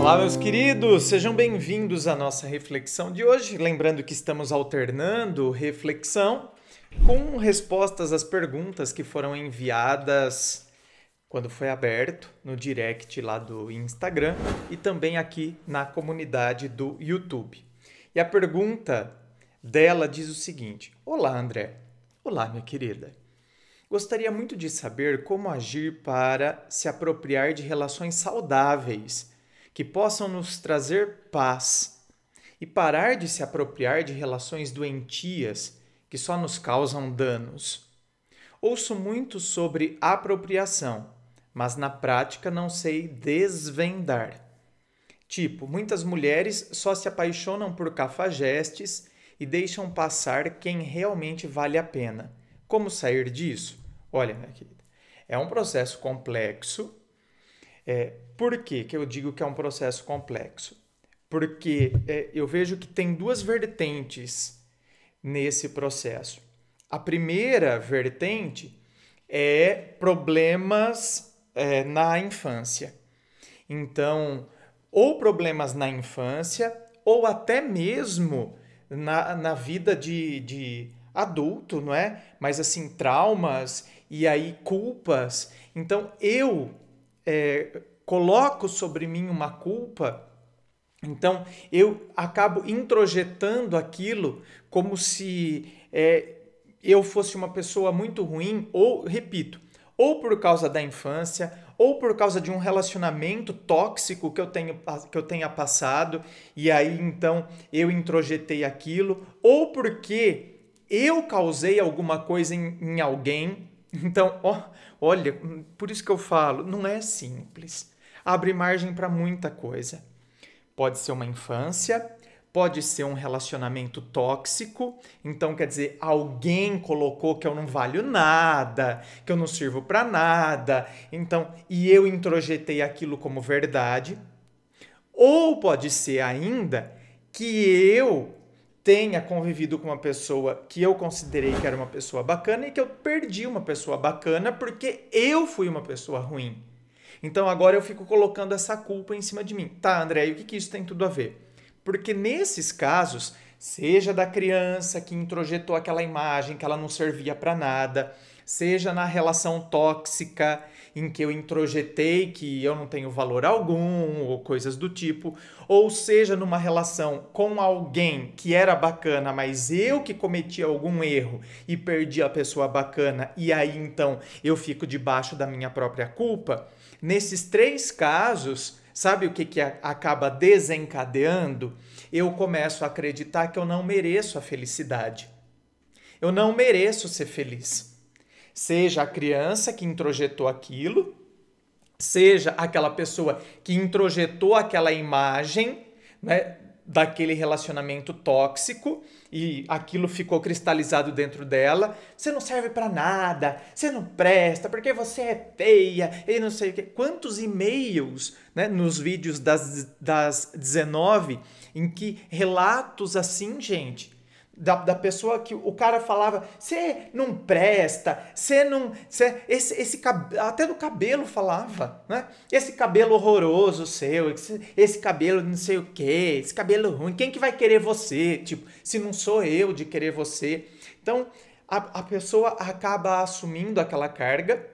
Olá, meus queridos, sejam bem-vindos à nossa reflexão de hoje. Lembrando que estamos alternando reflexão com respostas às perguntas que foram enviadas quando foi aberto no direct lá do Instagram e também aqui na comunidade do YouTube. E a pergunta dela diz o seguinte: Olá, André. Olá, minha querida. Gostaria muito de saber como agir para se apropriar de relações saudáveis que possam nos trazer paz e parar de se apropriar de relações doentias que só nos causam danos. Ouço muito sobre apropriação, mas na prática não sei desvendar. Tipo, muitas mulheres só se apaixonam por cafajestes e deixam passar quem realmente vale a pena. Como sair disso? Olha, minha querida, é um processo complexo, é, por que, que eu digo que é um processo complexo? Porque é, eu vejo que tem duas vertentes nesse processo. A primeira vertente é problemas é, na infância. Então, ou problemas na infância, ou até mesmo na, na vida de, de adulto, não é? Mas assim, traumas e aí culpas. Então, eu é, coloco sobre mim uma culpa, então eu acabo introjetando aquilo como se é, eu fosse uma pessoa muito ruim, ou, repito, ou por causa da infância, ou por causa de um relacionamento tóxico que eu, tenho, que eu tenha passado, e aí então eu introjetei aquilo, ou porque eu causei alguma coisa em, em alguém então, ó, olha, por isso que eu falo, não é simples. Abre margem para muita coisa. Pode ser uma infância, pode ser um relacionamento tóxico. Então, quer dizer, alguém colocou que eu não valho nada, que eu não sirvo para nada. Então, e eu introjetei aquilo como verdade. Ou pode ser ainda que eu tenha convivido com uma pessoa que eu considerei que era uma pessoa bacana e que eu perdi uma pessoa bacana porque eu fui uma pessoa ruim. Então agora eu fico colocando essa culpa em cima de mim. Tá, André, e o que, que isso tem tudo a ver? Porque nesses casos, seja da criança que introjetou aquela imagem que ela não servia para nada, seja na relação tóxica em que eu introjetei que eu não tenho valor algum ou coisas do tipo, ou seja, numa relação com alguém que era bacana, mas eu que cometi algum erro e perdi a pessoa bacana e aí então eu fico debaixo da minha própria culpa. Nesses três casos, sabe o que, que acaba desencadeando? Eu começo a acreditar que eu não mereço a felicidade. Eu não mereço ser feliz seja a criança que introjetou aquilo, seja aquela pessoa que introjetou aquela imagem, né, daquele relacionamento tóxico e aquilo ficou cristalizado dentro dela. Você não serve para nada, você não presta, porque você é feia e não sei o quê. Quantos e-mails né, nos vídeos das, das 19 em que relatos assim, gente, da, da pessoa que o cara falava, você não presta, você não. Cê, esse, esse Até do cabelo falava, né? Esse cabelo horroroso seu, esse, esse cabelo não sei o que, esse cabelo ruim, quem que vai querer você? Tipo, se não sou eu de querer você. Então, a, a pessoa acaba assumindo aquela carga,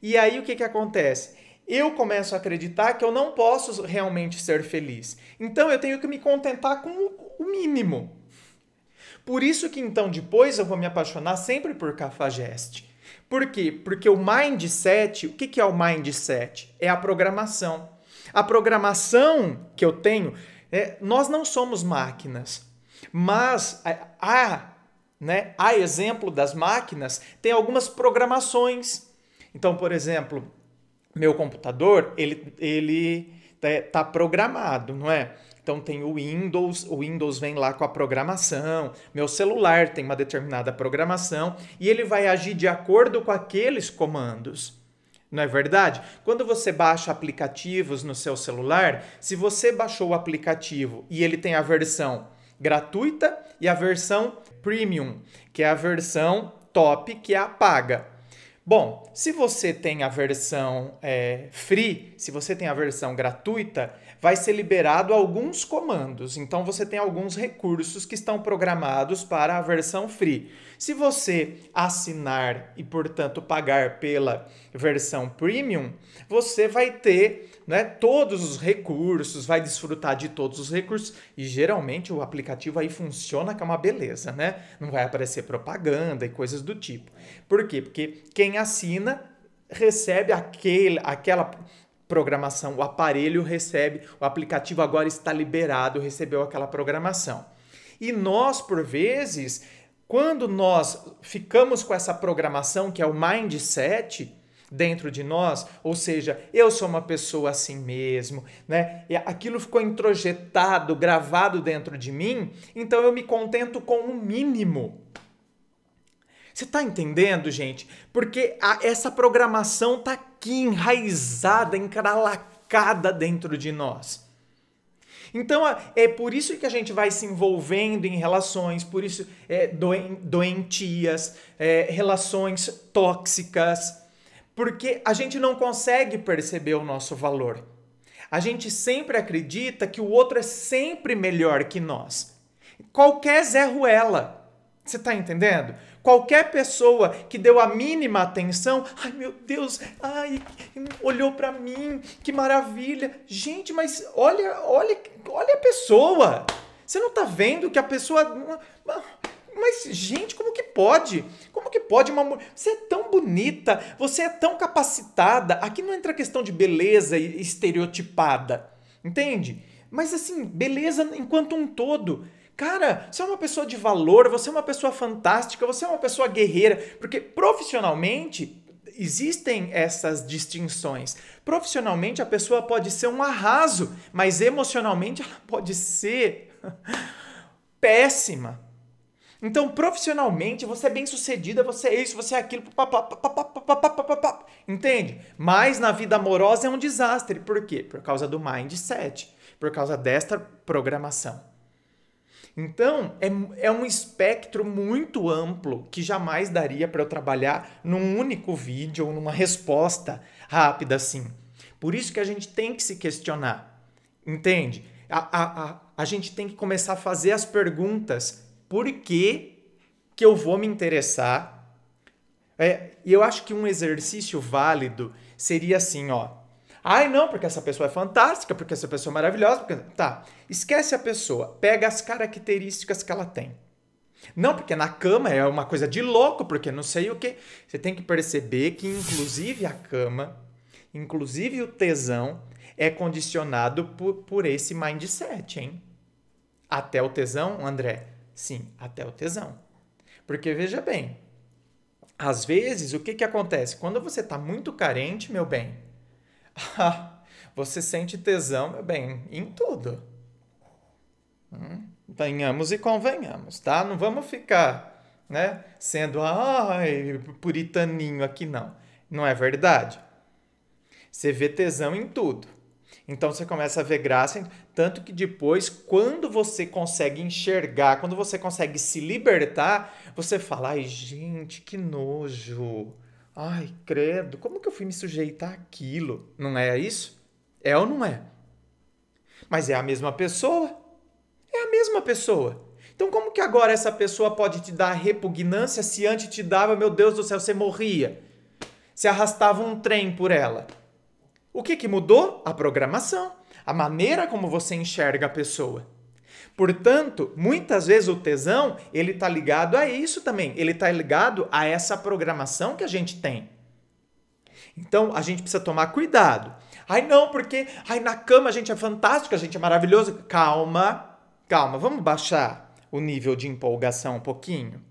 e aí o que, que acontece? eu começo a acreditar que eu não posso realmente ser feliz. Então eu tenho que me contentar com o mínimo. Por isso que então depois eu vou me apaixonar sempre por Cafajeste. Por quê? Porque o mindset, o que, é o mindset? É a programação. A programação que eu tenho, é, nós não somos máquinas, mas a, né, Há exemplo das máquinas, tem algumas programações. Então, por exemplo, meu computador, ele, ele é, tá programado, não é? Então tem o Windows, o Windows vem lá com a programação, meu celular tem uma determinada programação e ele vai agir de acordo com aqueles comandos. Não é verdade? Quando você baixa aplicativos no seu celular, se você baixou o aplicativo e ele tem a versão gratuita e a versão premium, que é a versão top, que é a paga. Bom, se você tem a versão é, free, se você tem a versão gratuita, vai ser liberado alguns comandos. Então você tem alguns recursos que estão programados para a versão free. Se você assinar e, portanto, pagar pela versão premium, você vai ter né, todos os recursos, vai desfrutar de todos os recursos e geralmente o aplicativo aí funciona que é uma beleza, né? Não vai aparecer propaganda e coisas do tipo. Por quê? Porque quem assina recebe aquele, aquela programação, o aparelho recebe, o aplicativo agora está liberado, recebeu aquela programação. E nós, por vezes, quando nós ficamos com essa programação, que é o mindset, dentro de nós, ou seja, eu sou uma pessoa assim mesmo, né? E aquilo ficou introjetado, gravado dentro de mim, então eu me contento com o mínimo. Você tá entendendo, gente? Porque a, essa programação tá aqui enraizada, encralacada dentro de nós. Então é por isso que a gente vai se envolvendo em relações, por isso é, doen, doentias, é, relações tóxicas, porque a gente não consegue perceber o nosso valor. A gente sempre acredita que o outro é sempre melhor que nós. Qualquer Zé Ruela. Você está entendendo? Qualquer pessoa que deu a mínima atenção, ai meu Deus, ai, olhou para mim, que maravilha. Gente, mas olha, olha, olha a pessoa. Você não está vendo que a pessoa mas, gente, como que pode? Como que pode uma mulher. Você é tão bonita, você é tão capacitada. Aqui não entra a questão de beleza estereotipada, entende? Mas, assim, beleza enquanto um todo. Cara, você é uma pessoa de valor, você é uma pessoa fantástica, você é uma pessoa guerreira. Porque profissionalmente, existem essas distinções. Profissionalmente, a pessoa pode ser um arraso, mas emocionalmente, ela pode ser péssima. Então, profissionalmente, você é bem sucedida, você é isso, você é aquilo, papapá, entende? Mas na vida amorosa é um desastre. Por quê? Por causa do mindset, por causa desta programação. Então, é, é um espectro muito amplo que jamais daria para eu trabalhar num único vídeo ou numa resposta rápida assim. Por isso que a gente tem que se questionar, entende? A, a, a, a gente tem que começar a fazer as perguntas. Por que, que eu vou me interessar? É, e eu acho que um exercício válido seria assim, ó. Ai, não, porque essa pessoa é fantástica, porque essa pessoa é maravilhosa. Porque... Tá, esquece a pessoa, pega as características que ela tem. Não, porque na cama é uma coisa de louco, porque não sei o que. Você tem que perceber que, inclusive, a cama, inclusive o tesão, é condicionado por, por esse mindset, hein? Até o tesão, André? Sim, até o tesão. Porque veja bem, às vezes o que, que acontece? Quando você está muito carente, meu bem, Ah, você sente tesão, meu bem, em tudo. Hum? Venhamos e convenhamos, tá? Não vamos ficar, né, sendo ai, puritaninho aqui não. Não é verdade? Você vê tesão em tudo. Então você começa a ver graça, tanto que depois, quando você consegue enxergar, quando você consegue se libertar, você fala: ai, gente, que nojo. Ai, credo, como que eu fui me sujeitar àquilo? Não é isso? É ou não é? Mas é a mesma pessoa. É a mesma pessoa. Então, como que agora essa pessoa pode te dar repugnância se antes te dava, meu Deus do céu, você morria? Se arrastava um trem por ela. O que, que mudou? A programação, a maneira como você enxerga a pessoa. Portanto, muitas vezes o tesão, ele tá ligado a isso também, ele tá ligado a essa programação que a gente tem. Então, a gente precisa tomar cuidado. Ai não, porque ai na cama a gente é fantástico, a gente é maravilhoso. Calma, calma, vamos baixar o nível de empolgação um pouquinho.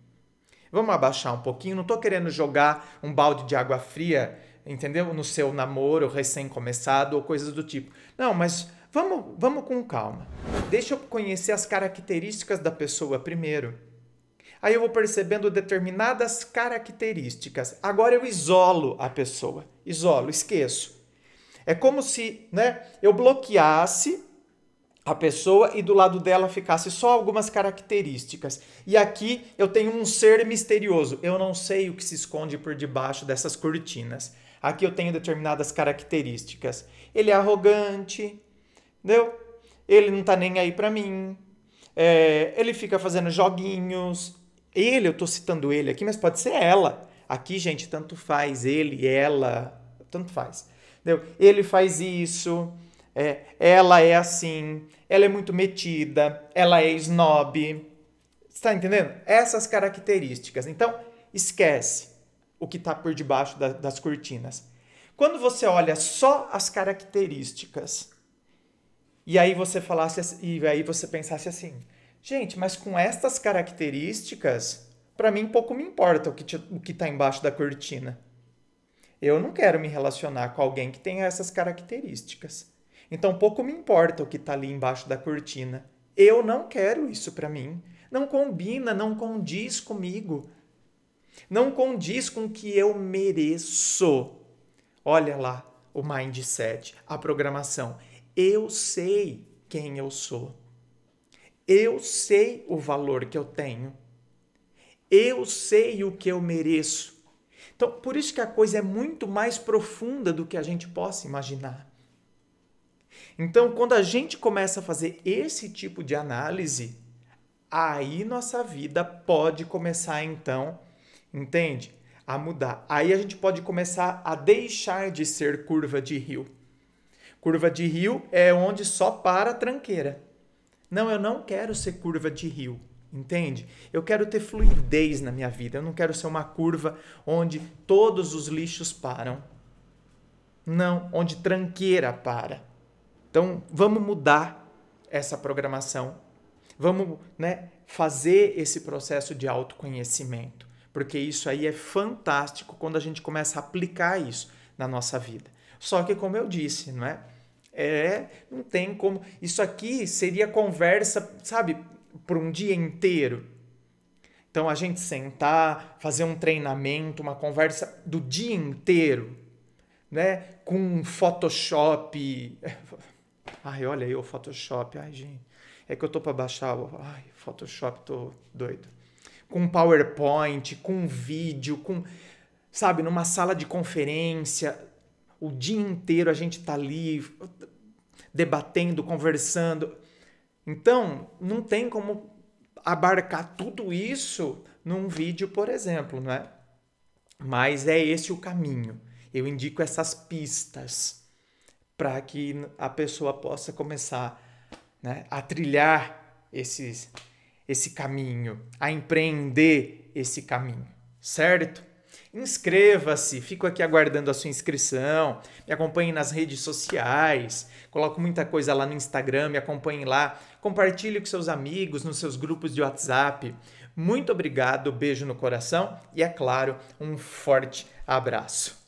Vamos abaixar um pouquinho, não tô querendo jogar um balde de água fria, entendeu? No seu namoro recém-começado ou coisas do tipo. Não, mas Vamos, vamos com calma. Deixa eu conhecer as características da pessoa primeiro. Aí eu vou percebendo determinadas características. Agora eu isolo a pessoa. Isolo, esqueço. É como se né, eu bloqueasse a pessoa e do lado dela ficasse só algumas características. E aqui eu tenho um ser misterioso. Eu não sei o que se esconde por debaixo dessas cortinas. Aqui eu tenho determinadas características. Ele é arrogante, Entendeu? Ele não tá nem aí pra mim. É, ele fica fazendo joguinhos. Ele, eu tô citando ele aqui, mas pode ser ela. Aqui, gente, tanto faz. Ele, ela, tanto faz. Entendeu? Ele faz isso. É, ela é assim. Ela é muito metida. Ela é snob. Está entendendo? Essas características. Então, esquece o que está por debaixo da, das cortinas. Quando você olha só as características e aí você falasse e aí você pensasse assim, gente, mas com estas características, para mim pouco me importa o que te, o que está embaixo da cortina. Eu não quero me relacionar com alguém que tenha essas características. Então pouco me importa o que está ali embaixo da cortina. Eu não quero isso para mim. Não combina, não condiz comigo. Não condiz com o que eu mereço. Olha lá o mindset, a programação eu sei quem eu sou. Eu sei o valor que eu tenho. Eu sei o que eu mereço. Então, por isso que a coisa é muito mais profunda do que a gente possa imaginar. Então, quando a gente começa a fazer esse tipo de análise, aí nossa vida pode começar então, entende? A mudar. Aí a gente pode começar a deixar de ser curva de rio. Curva de rio é onde só para a tranqueira. Não, eu não quero ser curva de rio, entende? Eu quero ter fluidez na minha vida. Eu não quero ser uma curva onde todos os lixos param. Não, onde tranqueira para. Então, vamos mudar essa programação. Vamos, né, fazer esse processo de autoconhecimento, porque isso aí é fantástico quando a gente começa a aplicar isso na nossa vida. Só que, como eu disse, não é? É, não tem como. Isso aqui seria conversa, sabe, por um dia inteiro. Então a gente sentar, fazer um treinamento, uma conversa do dia inteiro, né? Com Photoshop. Ai, olha aí o Photoshop. Ai, gente. É que eu tô para baixar o. Ai, Photoshop, tô doido. Com PowerPoint, com vídeo, com. Sabe, numa sala de conferência, o dia inteiro a gente está ali debatendo, conversando. Então, não tem como abarcar tudo isso num vídeo, por exemplo, não é? Mas é esse o caminho. Eu indico essas pistas para que a pessoa possa começar né, a trilhar esses, esse caminho, a empreender esse caminho, certo? Inscreva-se, fico aqui aguardando a sua inscrição. Me acompanhe nas redes sociais. Coloco muita coisa lá no Instagram, me acompanhe lá. Compartilhe com seus amigos, nos seus grupos de WhatsApp. Muito obrigado, beijo no coração e, é claro, um forte abraço.